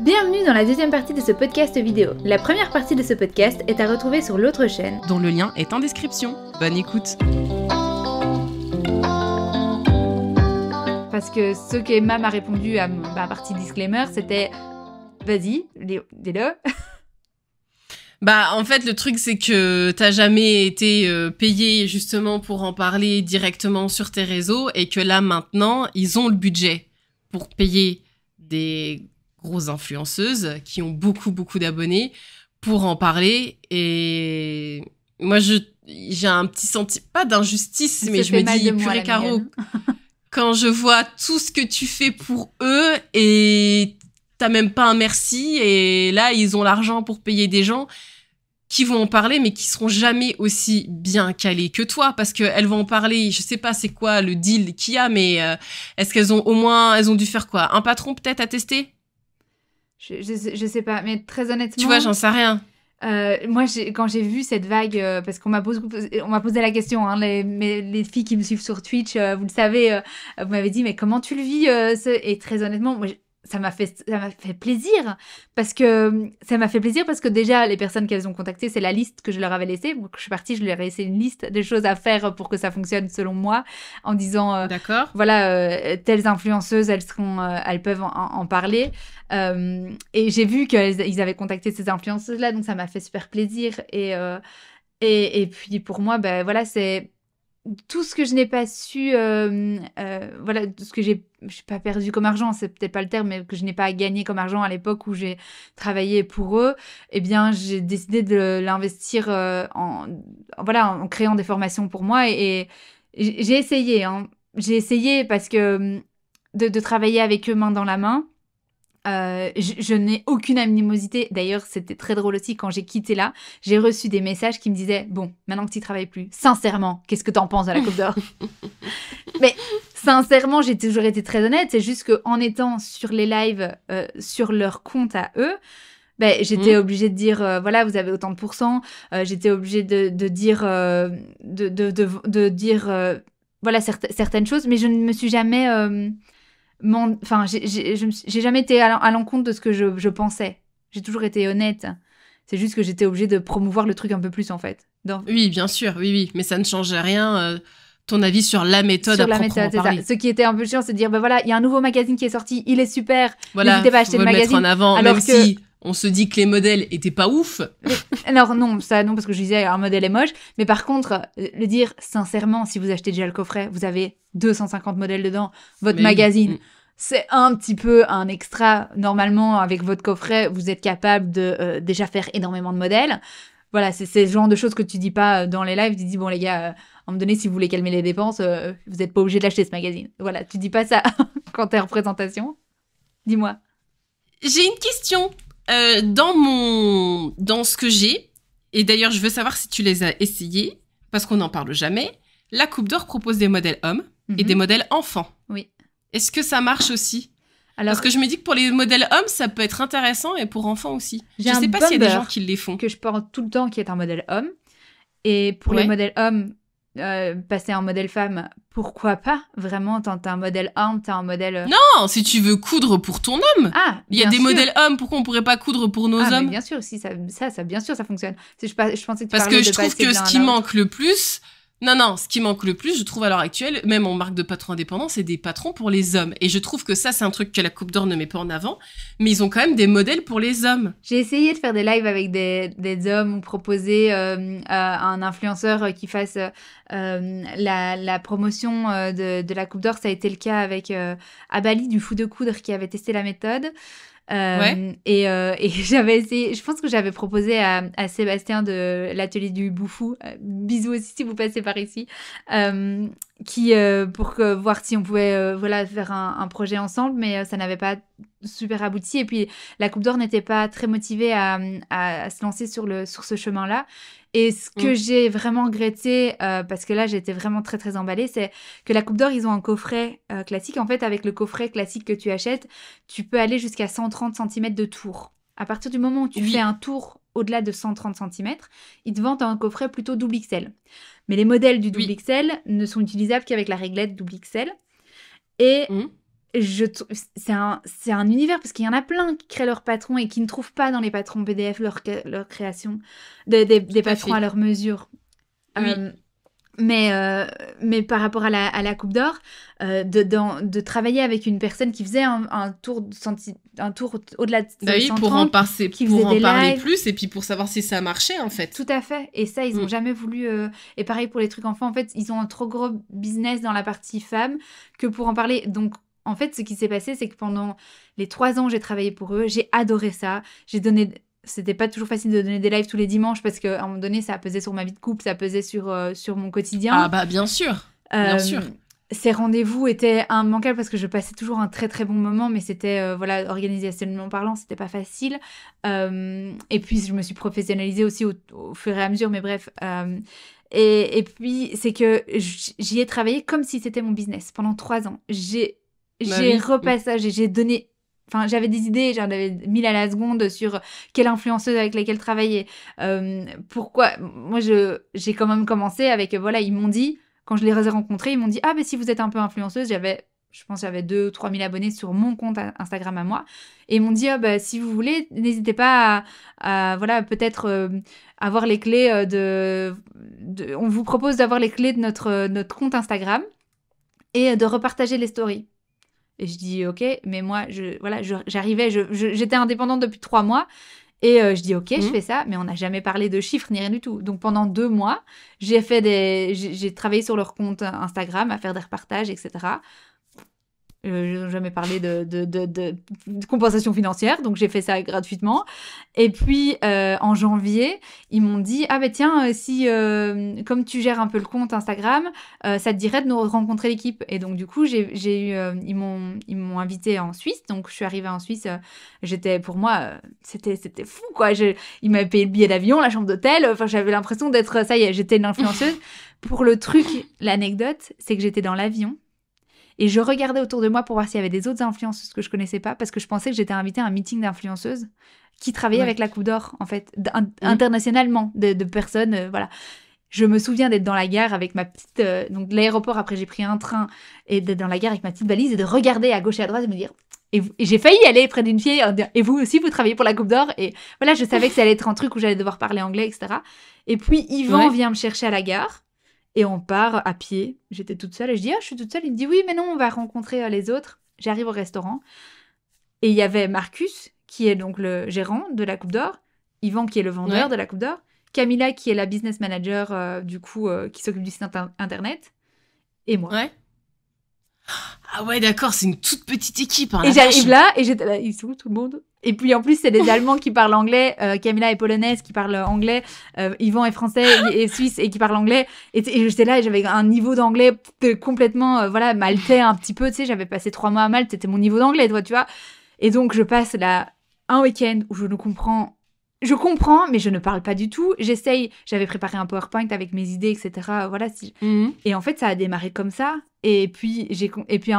Bienvenue dans la deuxième partie de ce podcast vidéo. La première partie de ce podcast est à retrouver sur l'autre chaîne, dont le lien est en description. Bonne écoute Parce que ce qu'Emma m'a répondu à ma partie disclaimer, c'était « Vas-y, dis-le Bah, en fait, le truc, c'est que t'as jamais été euh, payé justement pour en parler directement sur tes réseaux et que là, maintenant, ils ont le budget pour payer des grosses influenceuses qui ont beaucoup, beaucoup d'abonnés pour en parler. Et moi, je, j'ai un petit sentiment, pas d'injustice, mais je me dis, purée Caro, quand je vois tout ce que tu fais pour eux et t'as même pas un merci, et là, ils ont l'argent pour payer des gens qui vont en parler, mais qui seront jamais aussi bien calés que toi, parce qu'elles vont en parler, je sais pas c'est quoi le deal qu'il y a, mais euh, est-ce qu'elles ont au moins, elles ont dû faire quoi Un patron peut-être à tester je, je, sais pas, mais très honnêtement. Tu vois, j'en sais rien. Euh, moi, quand j'ai vu cette vague, euh, parce qu'on m'a posé, on m'a posé la question, hein, les, les, filles qui me suivent sur Twitch, euh, vous le savez, euh, vous m'avez dit, mais comment tu le vis Et très honnêtement, moi, ça m'a fait ça m'a fait plaisir parce que ça m'a fait plaisir parce que déjà les personnes qu'elles ont contactées c'est la liste que je leur avais laissée donc je suis partie je leur ai laissé une liste des choses à faire pour que ça fonctionne selon moi en disant euh, d'accord voilà euh, telles influenceuses elles seront euh, elles peuvent en, parler et j'ai vu qu'ils avaient contacté ces influenceuses là donc ça m'a fait super plaisir et et, et puis pour moi ben voilà c'est tout ce que je n'ai pas su, euh, euh, voilà, tout ce que j'ai, n'ai pas perdu comme argent, c'est peut-être pas le terme, mais que je n'ai pas gagné comme argent à l'époque où j'ai travaillé pour eux, eh bien, j'ai décidé de l'investir euh, en, voilà, en créant des formations pour moi et, j'ai essayé, hein, j'ai essayé parce que hum, de, de travailler avec eux main dans la main. Euh, je, n'ai aucune animosité. D'ailleurs, c'était très drôle aussi quand j'ai quitté là. J'ai reçu des messages qui me disaient Bon, maintenant que tu travailles plus, sincèrement, qu'est-ce que tu en penses de la Coupe d'Or Mais sincèrement, j'ai toujours été très honnête. C'est juste qu'en étant sur les lives, euh, sur leur compte à eux, ben, j'étais mm. obligée de dire euh, voilà vous avez autant de pourcents j'étais obligée de, dire de, dire voilà certaines choses mais je ne me suis jamais Enfin, j'ai jamais été à l'encontre de ce que je, pensais. J'ai toujours été honnête. C'est juste que j'étais obligée de promouvoir le truc un peu plus, en fait. Oui, bien sûr, oui, oui. Mais ça ne changeait rien. Euh, ton avis sur la méthode à la Ce qui était un peu chiant, c'est de dire, ben voilà, il y a un nouveau magazine qui est sorti, il est super, voilà, n'hésitez pas à le, en avant, on se dit que les modèles étaient pas ouf. Alors non, ça non parce que je disais un modèle est moche, mais par contre, euh, le dire sincèrement, si vous achetez déjà le coffret, vous avez 250 modèles dedans, votre magazine. Mm. C'est un petit peu un extra. Normalement, avec votre coffret, vous êtes capable de euh, déjà faire énormément de modèles. Voilà, c'est ce genre de choses que tu dis pas euh, dans les lives. Tu dis, bon, les gars, à un donné, si vous voulez calmer les dépenses, vous n'êtes pas obligé de l'acheter ce magazine. Voilà, tu dis pas ça quand es en présentation. Dis-moi. J'ai une question. Euh, dans mon, dans ce que j'ai, et d'ailleurs je veux savoir si tu les as essayés, parce qu'on n'en parle jamais, la Coupe d'Or propose des modèles hommes et mhm. des modèles enfants. Oui. Est-ce que ça marche aussi alors, Parce que je me dis que pour les modèles hommes, ça peut être intéressant et pour enfants aussi. Je ne sais pas s'il y a des gens qui les font. Que je porte tout le temps, qui est un modèle homme. Et pour les modèles hommes, euh, passer en modèle femme, pourquoi pas Vraiment, t'as un modèle homme, t'as un modèle... Euh, non, si tu veux coudre pour ton homme Ah, Il y a des modèles hommes, pourquoi on pourrait pas coudre pour nos ah, hommes bien sûr, si, ça, ça, bien sûr, ça fonctionne. Je, je pensais Parce que je trouve que ce qui manque le plus, non, non, ce qui manque le plus, je trouve à l'heure actuelle, même en marque de patron indépendants, c'est des patrons pour les hommes. Et je trouve que ça, c'est un truc que la Coupe d'Or ne met pas en avant, mais ils ont quand même des modèles pour les hommes. J'ai essayé de faire des lives avec des, des hommes ou proposer euh, un influenceur euh, qui fasse euh, la, promotion de, de la Coupe d'Or. Ça a été le cas avec Abali du Fou de Coudre qui avait testé la méthode. Euh, Et, euh, et j'avais essayé, je pense que j'avais proposé à, à, Sébastien de l'atelier du Bouffou, euh, bisous aussi si vous passez par ici, euh, qui euh, pour voir si on pouvait euh, voilà faire un, projet ensemble mais euh, ça n'avait pas super abouti et puis la coupe d'or n'était pas très motivée à, se lancer sur le sur ce chemin là et ce que mm. j'ai vraiment regretté parce que là j'étais vraiment très très emballée c'est que la coupe d'or ils ont un coffret classique en fait avec le coffret classique que tu achètes tu peux aller jusqu'à 130 cm de tour à partir du moment où tu fais un tour au-delà de 130 cm, ils te vendent un coffret plutôt double XL. Mais les modèles du double XL ne sont utilisables qu'avec la réglette double XL. Et mmh. c'est un, univers parce qu'il y en a plein qui créent leurs patrons et qui ne trouvent pas dans les patrons PDF leur, leur création, des, patrons à leur mesure. Euh, mais, euh, mais par rapport à la, à la Coupe d'Or, euh, de, travailler avec une personne qui faisait un, un tour, un tour au-delà de bah oui, 130, pour en, par pour en parler plus et puis pour savoir si ça marchait en fait. Tout à fait. Et ça, ils n'ont mm. jamais voulu. Euh, et pareil pour les trucs enfants, en fait, ils ont un trop gros business dans la partie femme que pour en parler. Donc, en fait, ce qui s'est passé, c'est que pendant les trois ans, j'ai travaillé pour eux, j'ai adoré ça, j'ai donné c'était pas toujours facile de donner des lives tous les dimanches parce qu'à un moment donné, ça pesait sur ma vie de couple, ça pesait sur, euh, sur mon quotidien. Ah bah bien sûr, bien euh, sûr. Ces rendez-vous étaient immanquables parce que je passais toujours un très très bon moment, mais c'était, euh, voilà, organisationnellement parlant, c'était pas facile. et puis, je me suis professionnalisée aussi au, fur et à mesure, mais bref. Et, puis, c'est que j'y ai travaillé comme si c'était mon business pendant trois ans. J'ai bah j'ai repassé, j'ai donné Enfin, j'avais des idées, j'en avais mille à la seconde sur quelle influenceuse avec laquelle travailler. Euh, pourquoi Moi, j'ai quand même commencé avec, voilà, ils m'ont dit, quand je les ai rencontrés, ils m'ont dit, ah, mais si vous êtes un peu influenceuse, j'avais, je pense, j'avais 2 3 000 abonnés sur mon compte Instagram à moi. Et ils m'ont dit, ah, bah, si vous voulez, n'hésitez pas à, voilà, peut-être euh, avoir les clés euh, de, On vous propose d'avoir les clés de notre, notre compte Instagram et de repartager les stories. Et je dis ok, mais moi, je, voilà, j'arrivais, j'étais indépendante depuis trois mois. Et euh, je dis ok, je mhm. fais ça, mais on n'a jamais parlé de chiffres ni rien du tout. Donc pendant deux mois, j'ai fait des, j'ai travaillé sur leur compte Instagram à faire des repartages, etc. Euh, je n'ai jamais parlé de, de, de, de, compensation financière, donc j'ai fait ça gratuitement. Et puis euh, en janvier, ils m'ont dit ah ben tiens euh, si comme tu gères un peu le compte Instagram, ça te dirait de nous rencontrer l'équipe. Et donc du coup j'ai eu ils m'ont ils m'ont invité en Suisse, donc je suis arrivée en Suisse. J'étais pour moi c'était c'était fou quoi. ils m'avaient payé le billet d'avion, la chambre d'hôtel. Enfin j'avais l'impression d'être ça y est j'étais influenceuse. pour le truc, l'anecdote, c'est que j'étais dans l'avion et je regardais autour de moi pour voir s'il y avait des autres influenceuses que je connaissais pas, parce que je pensais que j'étais invitée à un meeting d'influenceuses qui travaillaient avec la Coupe d'Or, en fait, internationalement, de, personnes, euh, voilà. Je me souviens d'être dans la gare avec ma petite. Euh, donc, l'aéroport, après, j'ai pris un train et d'être dans la gare avec ma petite valise et de regarder à gauche et à droite et me dire et, j'ai failli aller près d'une fille et vous aussi vous travaillez pour la Coupe d'Or et voilà je savais que ça allait être un truc où j'allais devoir parler anglais etc et puis Yvan vient me chercher à la gare et on part à pied. J'étais toute seule et je dis Ah, je suis toute seule. Il me dit Oui, mais non, on va rencontrer euh, les autres. J'arrive au restaurant. Et il y avait Marcus, qui est donc le gérant de la Coupe d'Or, Yvan, qui est le vendeur de la Coupe d'Or, Camilla, qui est la business manager, euh, du coup, euh, qui s'occupe du site internet, et moi. Ah ouais, d'accord, c'est une toute petite équipe. Hein, et j'arrive là, et j'étais là, ils sont où tout le monde et puis en plus, c'est des Allemands qui parlent anglais. Euh, Camilla est polonaise qui parle anglais. Euh, Yvan est français et, suisse et qui parle anglais. Et, j'étais là et j'avais un niveau d'anglais complètement, euh, voilà, maltais un petit peu. Tu sais, j'avais passé trois mois à Malte, c'était mon niveau d'anglais, toi, tu vois. Et donc, je passe là un week-end où je ne comprends je comprends, mais je ne parle pas du tout. J'essaye, j'avais préparé un PowerPoint avec mes idées, etc. Voilà. Si mhm. Et en fait, ça a démarré comme ça. Et puis, et puis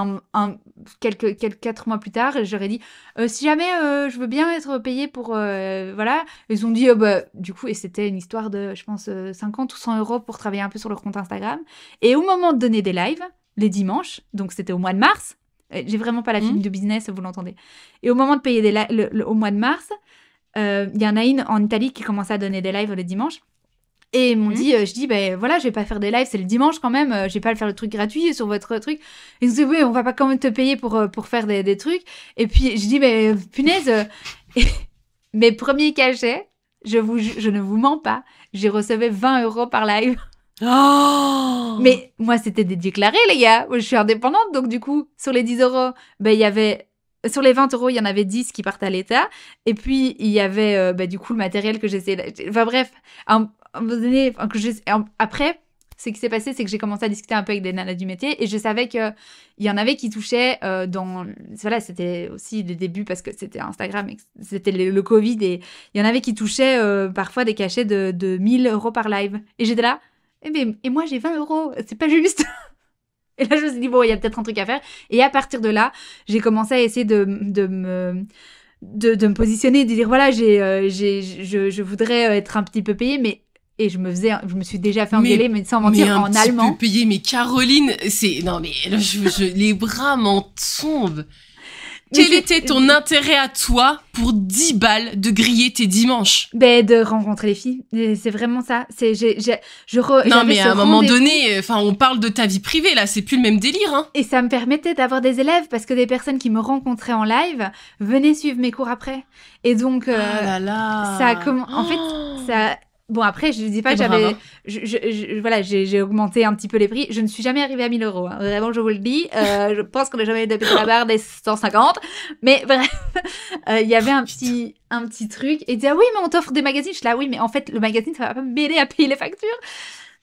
quelques, quelques, quatre mois plus tard, j'aurais dit euh, si jamais euh, je veux bien être payée pour. Euh, voilà. Ils ont dit bah, du coup, et c'était une histoire de, je pense, 50 ou 100 euros pour travailler un peu sur leur compte Instagram. Et au moment de donner des lives, les dimanches, donc c'était au mois de mars, j'ai vraiment pas la vie mhm. de business, vous l'entendez. Et au moment de payer des au mois de mars, il euh, y en a une en Italie qui commençait à donner des lives le dimanche. Et ils m'ont mhm. dit, euh, je dis, ben voilà, je vais pas faire des lives, c'est le dimanche quand même, euh, je vais pas le faire le truc gratuit sur votre truc. Ils m'ont dit, oui, on va pas quand même te payer pour, euh, pour faire des, des, trucs. Et puis, je dis, ben punaise, mes premiers cachets, je, vous, je ne vous mens pas, j'ai recevé 20 euros par live. Oh Mais moi, c'était déclaré, les gars. Je suis indépendante, donc du coup, sur les 10 euros, ben il y avait sur les 20 euros, il y en avait 10 qui partent à l'État. Et puis, il y avait euh, bah, du coup le matériel que j'essayais. Enfin bref, que après, ce qui s'est passé, c'est que j'ai commencé à discuter un peu avec des nanas du métier et je savais qu'il y en avait qui touchaient euh, dans. Voilà, c'était aussi le début parce que c'était Instagram, et c'était le, Covid et il y en avait qui touchaient euh, parfois des cachets de, 1000 euros par live. Et j'étais là, et eh, et moi j'ai 20 euros, c'est pas juste Et là, je me suis dit, bon, il y a peut-être un truc à faire. Et à partir de là, j'ai commencé à essayer de, de me... De, de, me positionner, de dire voilà, j'ai, euh, j'ai, je, je, voudrais euh, être un petit peu payée, mais et je me faisais, je me suis déjà fait engueuler, mais, sans mentir, mais un en petit allemand. Peu payée, mais Caroline, c'est non mais les bras m'en tombent. Quel était ton intérêt à toi pour 10 balles de griller tes dimanches Ben de rencontrer les filles, c'est vraiment ça. C'est je Non mais à un moment donné, enfin on parle de ta vie privée là, c'est plus le même délire hein. Et ça me permettait d'avoir des élèves parce que des personnes qui me rencontraient en live venaient suivre mes cours après. Et donc euh, ah ça a en fait oh. ça Bon, après, je ne dis pas que j'avais. Hein. Je, voilà, j'ai augmenté un petit peu les prix. Je ne suis jamais arrivée à 1000 euros. Hein. Vraiment, je vous le dis. Euh, je pense qu'on n'a jamais dépassé la barre des 150. Mais bref, euh, il y avait un petit, un petit truc. Et dire ah, oui, mais on t'offre des magazines. Je suis là, oui, mais en fait, le magazine, ça va pas m'aider à payer les factures.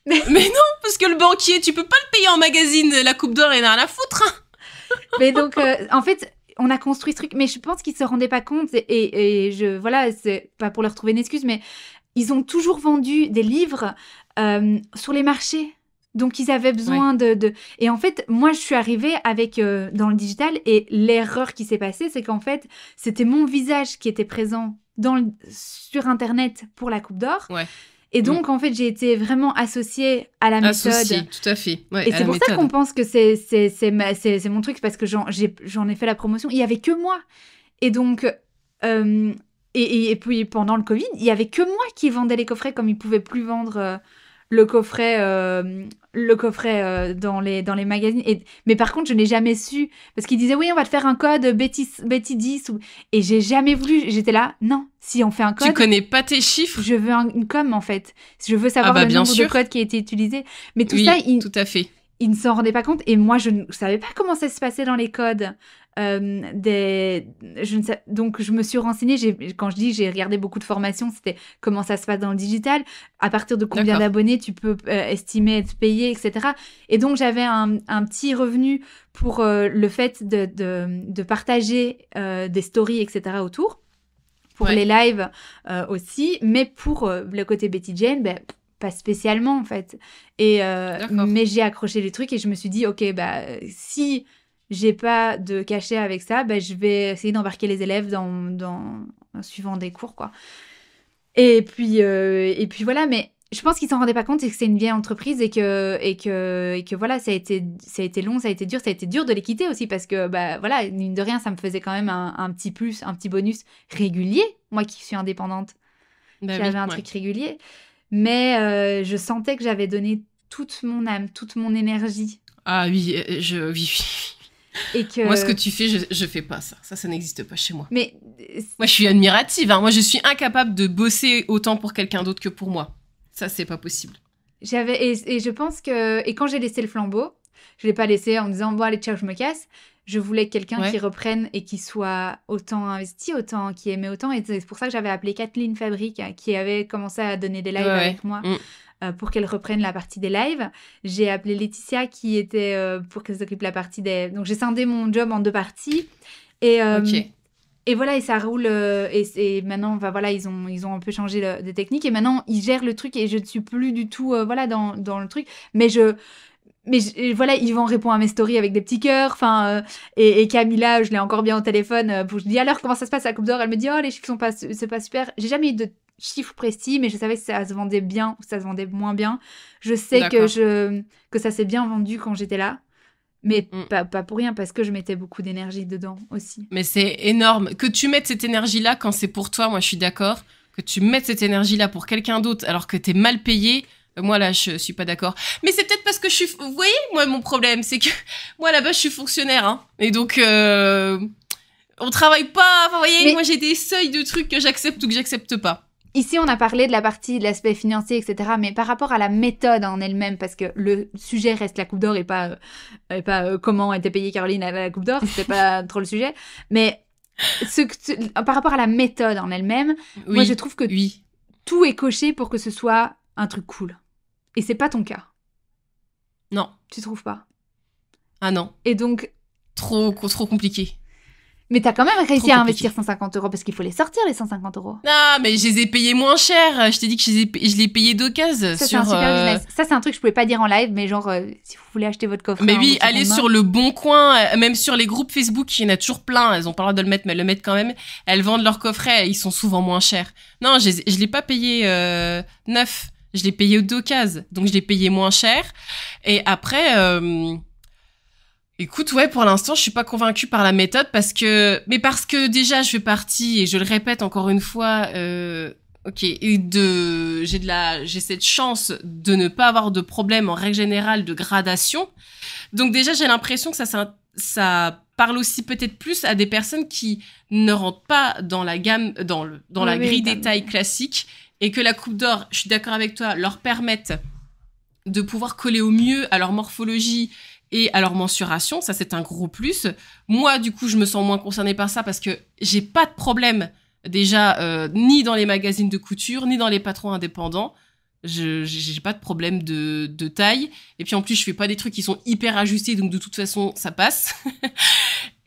Mais... non, parce que le banquier, tu peux pas le payer en magazine. La Coupe d'Or, il a rien à foutre. Hein. mais donc, euh, en fait, on a construit ce truc, mais je pense qu'ils se rendaient pas compte et, je voilà, c'est pas pour leur trouver une excuse, mais ils ont toujours vendu des livres euh, sur les marchés. Donc ils avaient besoin de, Et en fait, moi, je suis arrivée avec euh, dans le digital et l'erreur qui s'est passée, c'est qu'en fait, c'était mon visage qui était présent dans sur Internet pour la Coupe d'Or. Et mm. donc, en fait, j'ai été vraiment associée à la méthode. Associée, tout à fait. et c'est pour ça qu'on pense que c'est mon truc, parce que j'en ai, fait la promotion. Il n'y avait que moi. Et donc, euh, et, puis pendant le Covid, il y avait que moi qui vendais les coffrets comme ils pouvaient plus vendre euh, le coffret, euh, le coffret euh, dans les dans les magazines. Et, mais par contre, je n'ai jamais su parce qu'ils disaient oui, on va te faire un code Betty Betty 10 et j'ai jamais voulu. J'étais là, non. Si on fait un code, tu connais pas tes chiffres. Je veux un, une com en fait. Je veux savoir ah bah, le nombre de codes qui a été utilisé. Mais tout ça, il... tout à fait ils ne s'en rendaient pas compte et moi je ne savais pas comment ça se passait dans les codes euh, des je ne sais... donc je me suis renseignée quand je dis j'ai regardé beaucoup de formations c'était comment ça se passe dans le digital à partir de combien d'abonnés tu peux euh, estimer être payé etc et donc j'avais un, petit revenu pour euh, le fait de, de, partager des stories etc autour pour les lives aussi mais pour le côté Betty Jane ben pas spécialement en fait. Et euh, mais j'ai accroché les trucs et je me suis dit ok bah si j'ai pas de cachet avec ça, bah, je vais essayer d'embarquer les élèves dans, dans, en suivant des cours quoi. Et puis euh, et puis voilà mais je pense qu'ils s'en rendaient pas compte, c'est que c'est une vieille entreprise et que et que et que voilà, ça a été ça a été long, ça a été dur, ça a été dur de les quitter aussi parce que bah voilà, mine de rien, ça me faisait quand même un, petit plus, un petit bonus régulier, moi qui suis indépendante. Bah J'avais un truc régulier mais euh, je sentais que j'avais donné toute mon âme, toute mon énergie. Ah oui, euh, je, oui, oui. Et que... Moi, ce que tu fais, je, je fais pas ça. Ça, ça n'existe pas chez moi. Mais moi, je suis admirative. Hein. Moi, je suis incapable de bosser autant pour quelqu'un d'autre que pour moi. Ça, c'est pas possible. J'avais et, je pense que et quand j'ai laissé le flambeau, je l'ai pas laissé en disant bon allez ciao je me casse. Je voulais quelqu'un qui reprenne et qui soit autant investi, autant, qui aimait autant. Et c'est pour ça que j'avais appelé Kathleen Fabrique qui avait commencé à donner des lives avec moi. Mm. Euh, pour qu'elle reprenne la partie des lives. J'ai appelé Laetitia qui était euh, pour qu'elle s'occupe la partie des. Donc j'ai scindé mon job en deux parties. Et, euh, et voilà, et ça roule. et, maintenant, bah, voilà, ils ont, ils ont un peu changé de technique. Et maintenant, ils gèrent le truc et je ne suis plus du tout voilà, dans, dans le truc. Mais je, mais voilà, voilà, vont répond à mes stories avec des petits cœurs. Enfin, euh, et, Camilla, je l'ai encore bien au téléphone. Je euh, je dis alors comment ça se passe à la Coupe d'Or Elle me dit oh les chiffres sont pas c'est pas super. J'ai jamais eu de chiffres précis, mais je savais si ça se vendait bien ou ça se vendait moins bien. Je sais que je que ça s'est bien vendu quand j'étais là. Mais mm. pas, pour rien, parce que je mettais beaucoup d'énergie dedans aussi. Mais c'est énorme. Que tu mettes cette énergie-là quand c'est pour toi, moi je suis d'accord. Que tu mettes cette énergie-là pour quelqu'un d'autre alors que t'es mal payé, moi là, je suis pas d'accord. Mais c'est peut-être parce que je suis. Vous voyez, moi mon problème, c'est que moi là-bas, je suis fonctionnaire, hein. Et donc, euh, on travaille pas. vous voyez, moi j'ai des seuils de trucs que j'accepte ou que j'accepte pas. Ici, on a parlé de la partie de l'aspect financier, etc. Mais par rapport à la méthode en elle-même, parce que le sujet reste la Coupe d'Or et pas, et pas euh, comment était payée Caroline à la Coupe d'Or, c'était pas trop le sujet. Mais ce que par rapport à la méthode en elle-même, moi je trouve que oui. tout est coché pour que ce soit un truc cool. Et c'est pas ton cas. Non. Tu trouves pas Ah non. Et donc. Trop, trop compliqué. Mais t'as quand même réussi à investir 150 euros parce qu'il faut les sortir, les 150 euros. Non, mais je les ai payés moins cher. Je t'ai dit que je les ai, payés, je les ai payés d'occasion. Ça, euh, Ça, c'est un truc que je pouvais pas dire en live, mais genre, euh, si vous voulez acheter votre coffre. Mais hein, oui, allez sur le bon coin, euh, même sur les groupes Facebook, il y en a toujours plein. Elles ont pas le droit de le mettre, mais elles le mettent quand même. Elles vendent leurs coffrets, ils sont souvent moins chers. Non, je, je l'ai pas payé neuf. Je l'ai payé deux cases, donc je l'ai payé moins cher. Et après, euh, écoute, ouais, pour l'instant, je suis pas convaincue par la méthode parce que, mais parce que déjà, je fais partie et je le répète encore une fois. Euh, ok, de, j'ai de la, j'ai cette chance de ne pas avoir de problème en règle générale de gradation. Donc déjà, j'ai l'impression que ça, ça, parle aussi peut-être plus à des personnes qui ne rentrent pas dans la gamme, dans le, dans la grille oui, des tailles classiques et que la Coupe d'Or, je suis d'accord avec toi, leur permette de pouvoir coller au mieux à leur morphologie et à leur mensuration, ça c'est un gros plus. Moi, du coup, je me sens moins concernée par ça parce que j'ai pas de problème déjà euh, ni dans les magazines de couture ni dans les patrons indépendants. Je j'ai pas de problème de, de, taille et puis en plus je fais pas des trucs qui sont hyper ajustés donc de toute façon ça passe.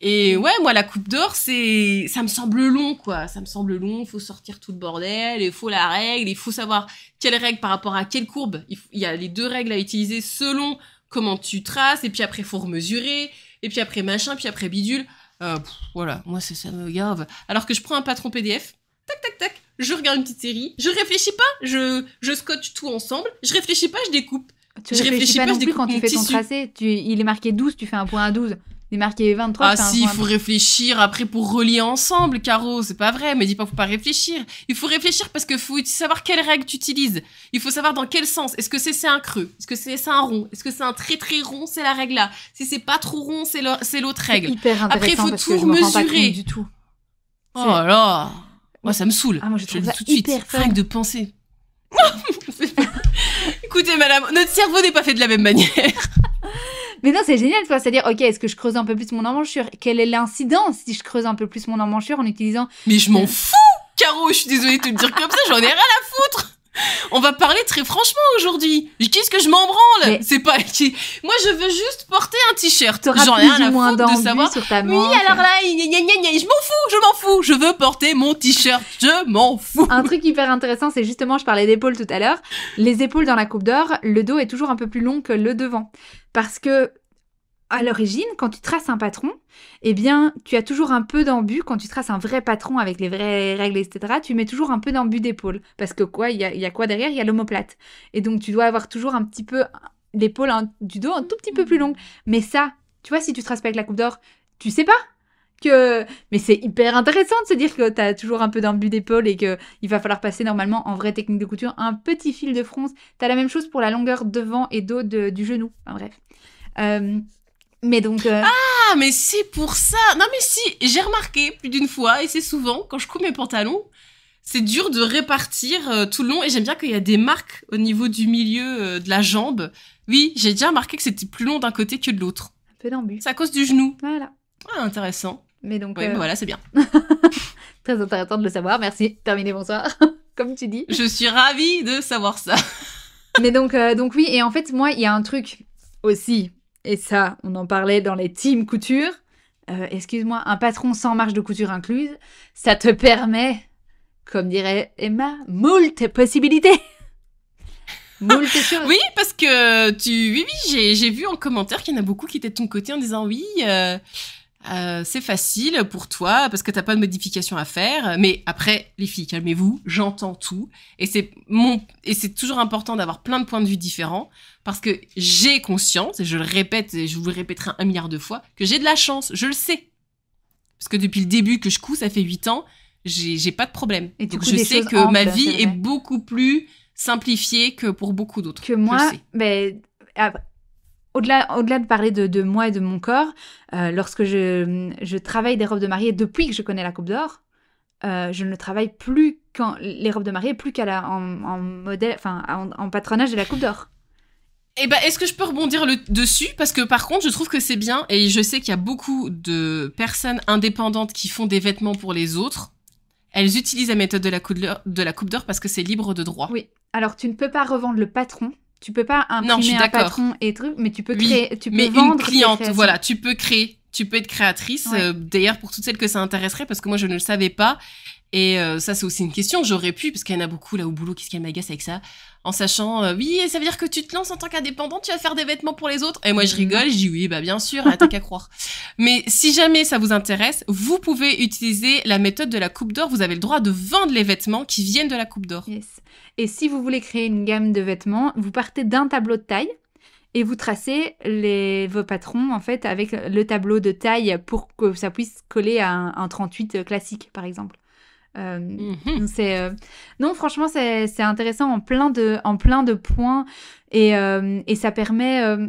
Et ouais, moi, la coupe d'or, c'est, ça me semble long, quoi. Ça me semble long. il Faut sortir tout le bordel. Il faut la règle. Il faut savoir quelle règle par rapport à quelle courbe. Il, y a les deux règles à utiliser selon comment tu traces. Et puis après, faut remesurer. Et puis après, machin. Puis après, bidule. Euh, voilà. Moi, ça, ça me gave. Alors que je prends un patron PDF. Tac, tac, tac. Je regarde une petite série. Je réfléchis pas. Je, je tout ensemble. Je réfléchis pas. Je découpe. Tu je réfléchis, pas, non plus quand tu fais ton tracé. il est marqué 12. Tu fais un point à 12 marqué 23. Ah si, il faut réfléchir après pour relier ensemble, Caro. C'est pas vrai, mais dis pas faut pas réfléchir. Il faut réfléchir parce que faut savoir quelles règles tu utilises. Il faut savoir dans quel sens. Est-ce que c'est un creux Est-ce que c'est un rond Est-ce que c'est un très très rond C'est la règle là. Si c'est pas trop rond, c'est l'autre règle. après, il faut tout mesurer. du tout. Oh là Moi, ça me saoule. Ah, moi, je, te le dis tout de suite. Règle de pensée. Écoutez, madame, notre cerveau n'est pas fait de la même manière. Mais non, c'est génial, c'est-à-dire, ok, est-ce que je creuse un peu plus mon emmanchure Quelle est l'incidence si je creuse un peu plus mon emmanchure en utilisant... Mais je m'en euh. fous Caro, je suis désolée de te dire comme ça, j'en ai rien à foutre on va parler très franchement aujourd'hui. Qu'est-ce que je m'en branle C'est pas. Moi, je veux juste porter un t-shirt. J'en ai rien à de Sur ta main Oui, alors là, je m'en fous, je m'en fous. Je veux porter mon t-shirt, je m'en fous. Un truc hyper intéressant, c'est justement, je parlais d'épaules tout à l'heure. Les épaules dans la coupe d'or, le dos est toujours un peu plus long que le devant, parce que à l'origine, quand tu traces un patron, eh bien, tu as toujours un peu d'embut. Quand tu traces un vrai patron avec les vraies règles, etc., tu mets toujours un peu d'embut d'épaule. Parce que quoi, il y a, quoi derrière Il y a l'omoplate. Et donc, tu dois avoir toujours un petit peu l'épaule du dos un tout petit peu plus longue. Mais ça, tu vois, si tu traces pas avec la coupe d'or, tu sais pas que... Mais c'est hyper intéressant de se dire que tu as toujours un peu d'embut d'épaule et que il va falloir passer normalement en vraie technique de couture un petit fil de fronce. Tu as la même chose pour la longueur devant et dos du genou. Enfin bref. Euh, mais donc. Euh, ah, mais c'est pour ça Non, mais si, j'ai remarqué plus d'une fois, et c'est souvent, quand je coupe mes pantalons, c'est dur de répartir euh, tout le long, et j'aime bien qu'il y a des marques au niveau du milieu euh, de la jambe. Oui, j'ai déjà remarqué que c'était plus long d'un côté que de l'autre. Un peu d'embut. C'est à cause du genou. Voilà. Ah, intéressant. Mais donc. voilà, c'est bien. Très intéressant de le savoir, merci. Terminé, bonsoir. Comme tu dis. Je suis ravie de savoir ça. mais donc, donc oui, et en fait, moi, il y a un truc aussi et ça, on en parlait dans les teams couture, euh, excuse-moi, un patron sans marge de couture incluse, ça te permet, comme dirait Emma, moult possibilités. Oui, parce que tu, oui, oui, j'ai vu en commentaire qu'il y en a beaucoup qui étaient de ton côté en disant oui. Euh, euh, c'est facile pour toi parce que t'as pas de modification à faire. Mais après, les filles, calmez-vous, j'entends tout. Et c'est mon, et c'est toujours important d'avoir plein de points de vue différents parce que j'ai conscience, et je le répète, et je vous le répéterai un milliard de fois, que j'ai de la chance, je le sais. Parce que depuis le début que je couds, ça fait 8 ans, j'ai pas de problème. Et Donc je sais que ma vie est, beaucoup plus simplifiée que pour beaucoup d'autres. Que moi, mais ah, au-delà, au-delà de parler de, moi et de mon corps, euh, lorsque je, travaille des robes de mariée depuis que je connais la Coupe d'Or, euh, je ne travaille plus quand les robes de mariée, plus qu'à la, en, patronage de la Coupe d'Or. Eh ben, est-ce que je peux rebondir le, dessus Parce que par contre, je trouve que c'est bien, et je sais qu'il y a beaucoup de personnes indépendantes qui font des vêtements pour les autres. Elles utilisent la méthode de la, de la Coupe d'Or parce que c'est libre de droit. Oui. Alors, tu ne peux pas revendre le patron tu peux pas imprimer un patron et truc, mais tu peux créer, tu peux mais vendre une cliente, voilà, tu peux créer, tu peux être créatrice. Euh, d'ailleurs, pour toutes celles que ça intéresserait, parce que moi je ne le savais pas, et euh, ça, c'est aussi une question. J'aurais pu, parce qu'il y en a beaucoup là au boulot, qui se qu'elle avec ça En sachant, euh, oui, ça veut dire que tu te lances en tant qu'indépendant, tu vas faire des vêtements pour les autres. Et moi, je mm. rigole, je dis oui, bah bien sûr, t'as qu'à croire. Mais si jamais ça vous intéresse, vous pouvez utiliser la méthode de la coupe d'or. Vous avez le droit de vendre les vêtements qui viennent de la coupe d'or. Yes. Et si vous voulez créer une gamme de vêtements, vous partez d'un tableau de taille et vous tracez les, vos patrons en fait avec le tableau de taille pour que ça puisse coller à un 38 euh, classique par exemple. Mmh. Euh, non franchement c'est intéressant en plein de en plein de points et, euh, ça permet euh,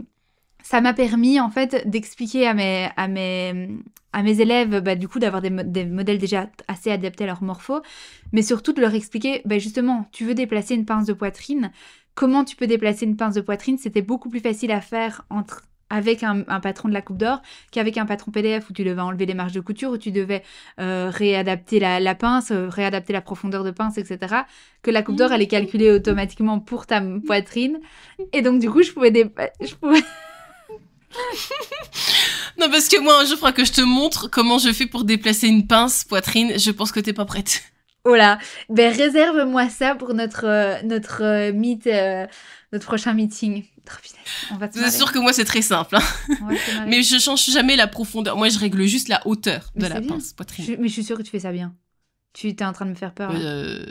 ça m'a permis en fait d'expliquer à mes à mes à mes élèves bah, du coup d'avoir des, modèles déjà assez adaptés à leur morpho mais surtout de leur expliquer bah, justement tu veux déplacer une pince de poitrine comment tu peux déplacer une pince de poitrine c'était beaucoup plus facile à faire entre avec un, patron de la coupe d'or qu'avec un patron PDF où tu devais enlever les marges de couture, où tu devais euh, réadapter la, pince, euh, réadapter la profondeur de pince, etc. Que la coupe d'or, elle est calculée automatiquement pour ta poitrine. Et donc, du coup, je pouvais... Je pouvais... non, parce que moi, un jour, il que je te montre comment je fais pour déplacer une pince poitrine. Je pense que t'es pas prête. Voilà. Ben, réserve-moi ça pour notre, euh, notre, meet, notre prochain meeting. On va assure sûr que moi, c'est très simple. Hein. mais je change jamais la profondeur. Moi, je règle juste la hauteur de la pince poitrine. mais je suis sûre que tu fais ça bien. Tu es en train de me faire peur. Euh,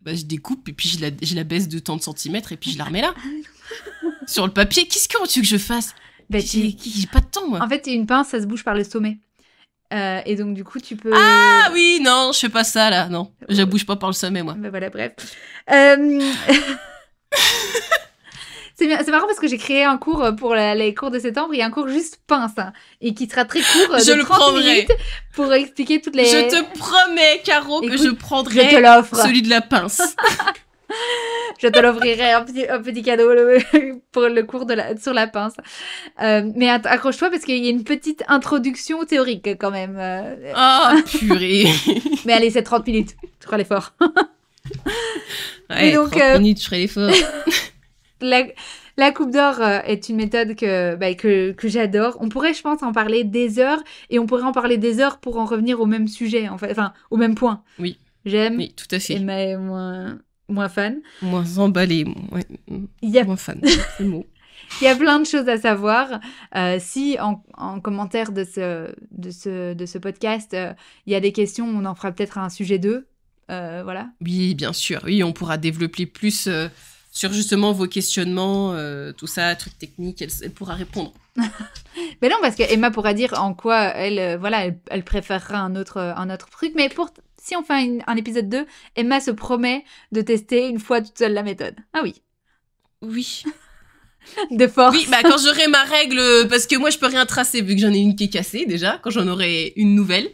bah, je découpe et puis je la, je la, baisse de tant de centimètres et puis je la remets là. Ah Sur le papier. Qu'est-ce que tu veux que je fasse bah, J'ai pas de temps, moi. En fait, une pince, ça se bouge par le sommet. Euh, et donc, du coup, tu peux. Ah oui, non, je fais pas ça là, non. Je la bouge pas par le sommet, moi. Bah voilà, bref. Euh... C'est marrant parce que j'ai créé un cours euh, pour les cours de septembre. Il y a un cours juste pince hein, et qui sera très court. Euh, je de le minutes pour expliquer toutes les. Je te promets, Caro, que je prendrai celui de la pince. je te l'offrirai un petit, un petit cadeau pour le cours de la, sur la pince. Euh, mais accroche-toi parce qu'il y a une petite introduction théorique quand même. oh, purée. mais allez, c'est 30 minutes. Tu feras l'effort. ouais, 30 minutes, je ferai l'effort. La, coupe d'or euh, est une méthode bah, que, que, j'adore. On pourrait, je pense, en parler des heures et on pourrait en parler des heures pour en revenir au même sujet, enfin, au même point. Oui. J'aime. Oui, tout à fait. Mais moins, moins fan. Moins emballé. Mm, moins fan, Il y a plein de choses à savoir. Euh, si en, commentaire de ce, de de ce podcast, euh, il y a des questions, on en fera peut-être un sujet deux. voilà. Oui, bien sûr. Oui, on pourra développer plus sur justement vos questionnements, euh, tout ça, trucs techniques, elle, pourra répondre. mais non, parce que Emma pourra dire en quoi elle, euh, voilà, elle, préférera un autre, euh, un autre truc. Mais pour, si on fait un épisode 2, Emma se promet de tester une fois toute seule la méthode. Ah oui. Oui. de force. Oui, bah quand j'aurai ma règle, parce que moi je peux rien tracer vu que j'en ai une qui est cassée déjà, quand j'en aurai une nouvelle,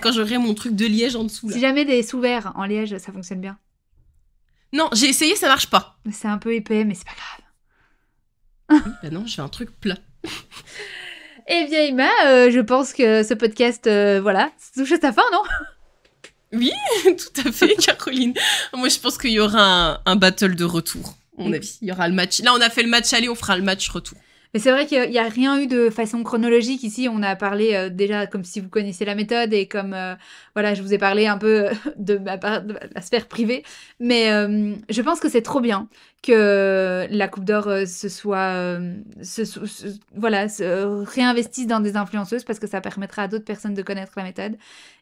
quand j'aurai mon truc de liège en dessous. Si jamais des sous-verts en liège, ça fonctionne bien. Non, j'ai essayé, ça marche pas. C'est un peu épais, mais c'est pas grave. bah non, j'ai un truc plat. eh bien, Emma, euh, je pense que ce podcast, euh, voilà, voilà, touche à sa fin, non Oui, tout à fait, Caroline. Moi, je pense qu'il y aura un, un battle de retour mon avis. Il y aura le match. Là, on a fait le match aller, on fera le match retour. Mais c'est vrai qu'il n'y a rien eu de façon chronologique ici. On a parlé euh, déjà comme si vous connaissiez la méthode et comme euh, voilà, je vous ai parlé un peu euh, de ma part, de la sphère privée. Mais je pense que c'est trop bien que la Coupe d'Or se soit voilà se réinvestisse dans des influenceuses parce que ça permettra à d'autres personnes de connaître la méthode.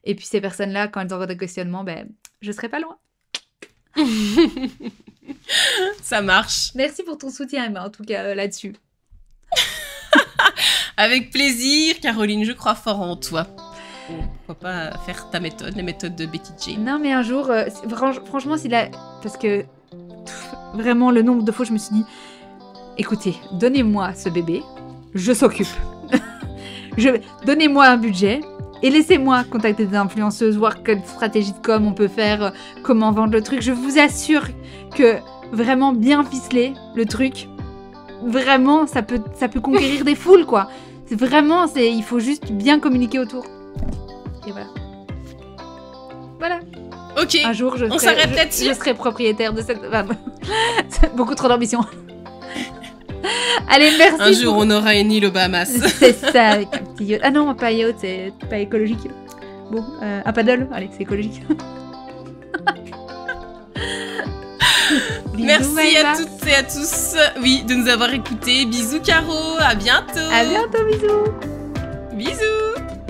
Et puis ces personnes-là, quand elles auront des questionnements, ben je serai pas loin. ça marche. Merci pour ton soutien, Emma, en tout cas là-dessus. Avec plaisir, Caroline, je crois fort en toi. Pourquoi pas faire ta méthode, la méthode de Betty Jane. Non, mais un jour, euh, franchement, Parce que. Vraiment, le nombre de fois, je me suis dit écoutez, donnez-moi ce bébé, je s'occupe. je... Donnez-moi un budget, et laissez-moi contacter des influenceuses, voir quelle stratégie de com on peut faire, euh, comment vendre le truc. Je vous assure que vraiment bien ficelé le truc, vraiment, ça peut, ça peut conquérir des foules, quoi. Vraiment, c'est, il faut juste bien communiquer autour. Et voilà. Voilà. Ok. Un jour, je serai, je, Je serai propriétaire de cette. beaucoup trop d'ambition. Allez, merci. Un jour, on aura une île aux Bahamas. c'est ça, avec Ah non, pas yacht, c'est pas écologique. Bon, euh, un paddle, allez, c'est écologique. Merci à toutes et à tous oui, de nous avoir écoutés. Bisous Caro, à bientôt. À bientôt, bisous. Bisous.